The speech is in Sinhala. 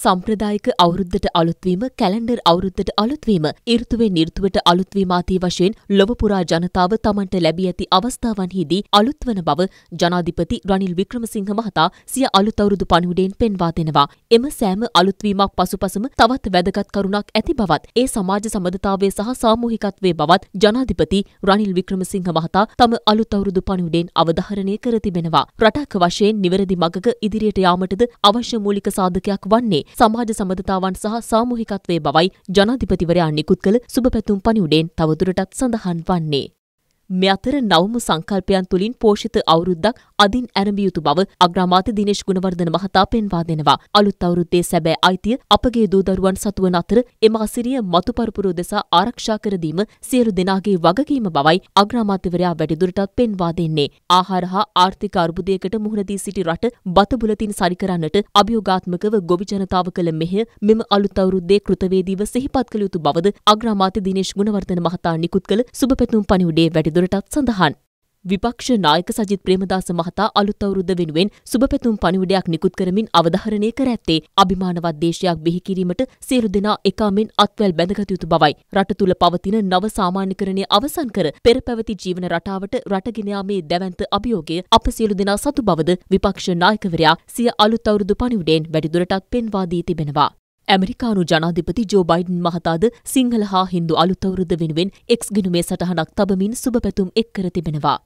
සම්ප්‍රදායික අවුරුද්දට අලුත්වීම කැලෙන්ඩර් අවුරුද්දට අලුත්වීම ඍතුවෙන් ඍතුවට අලුත්වීම ආදී වශයෙන් ලොව පුරා ජනතාව තමන්ට ලැබී ඇති අවස්ථාවන්හිදී අලුත්වන බව ජනාධිපති රනිල් වික්‍රමසිංහ මහතා සිය අලුත් අවුරුදු පණිවුඩයෙන් පෙන්වා දෙනවා. එම සෑම අලුත්වීමක් පසුපසම තවත් වැදගත් කරුණක් ඇති බවත් ඒ සමාජ සම්බන්ධතාවයේ සහ සාමූහිකත්වයේ බවත් ජනාධිපති රනිල් වික්‍රමසිංහ මහතා තම අලුත් අවුරුදු පණිවුඩයෙන් අවධාරණය කර තිබෙනවා. රටක් වශයෙන් නිවැරදි මගක ඉදිරියට යාමටද අවශ්‍ය මූලික සාධකයක් වන්නේ සමාජ සබඳතාවන් සහ සාමූහිකත්වය බවයි ජනාධිපතිවරයා නිකුත් කළ සුබපැතුම් පණිවුඩයෙන් තවදුරටත් සඳහන් වන්නේ. මේ අතර නවම සංකල්පයන් තුළින් පෝෂිත අවුරුද්දක් අදින් ඇරඹිය යුතු බව අග්‍රාමාත්‍ය දිනේෂ් ගුණවර්ධන මහතා පෙන්වා දෙනවා. අලුත් අවුරුද්දේ සැබෑ අයිතිය අපගේ දූ දරුවන් සතුවන අතර එම අසිරිය මතු පරපුරෝ දෙසා ආරක්ෂා කර දීම සියලු දෙනාගේ වගකීම බවයි අග්‍රාමාත්‍යවරයා වැඩිදුරටත් පෙන්වා දෙන්නේ. ආහාර හා ආර්ථික අර්බුදයකට මුහුණ දී සිටි රට බත බුලතින් සරි කරන්නට අභියෝගාත්මකව ගොවි ජනතාව කළ මෙහෙය මෙම අලුත් අවුරුද්දේ කෘතවේදීව සිහිපත් කළ යුතු බවද අග්‍රාමාත්‍ය දිනේෂ් ගුණවර්ධන මහතා නිකුත් කළ සුබ පැතුම් පණිවුඩේ වැඩිදුර තවදුරටත් සඳහන්. විපක්ෂ නායක සජිත් ප්‍රේමදාස මහතා අලුත් අවුරුද්ද වෙනුවෙන් සුබපැතුම් පණිවිඩයක් නිකුත් කරමින් අවධාරණය කර ඇත්තේ අභිමානවත් දේශයක් බිහි කිරීමට සියලු දෙනා එකාමෙන් අත්වැල් බැඳගත යුතු බවයි. රට තුල පවතින නව සාමාන්‍යකරණය අවසන් කර පෙර පැවති ජීවන රටාවට රටගෙන යාමේ දැවැන්ත අභියෝගය අප සියලු දෙනා සතු බවද විපක්ෂ නායකවරයා සිය අලුත් අවුරුදු පණිවිඩයෙන් වැඩිදුරටත් පෙන්වා දී තිබෙනවා. ඇමරිකානු ජනාධිපති ජෝ බයිඩන් මහතාද සිංහල හා හින්දු අලුත් අවුරුද්ද වෙනුවෙන් එක්ස් ගිනුමේ සටහනක් තබමින් සුබ පැතුම් එක් කර තිබෙනවා.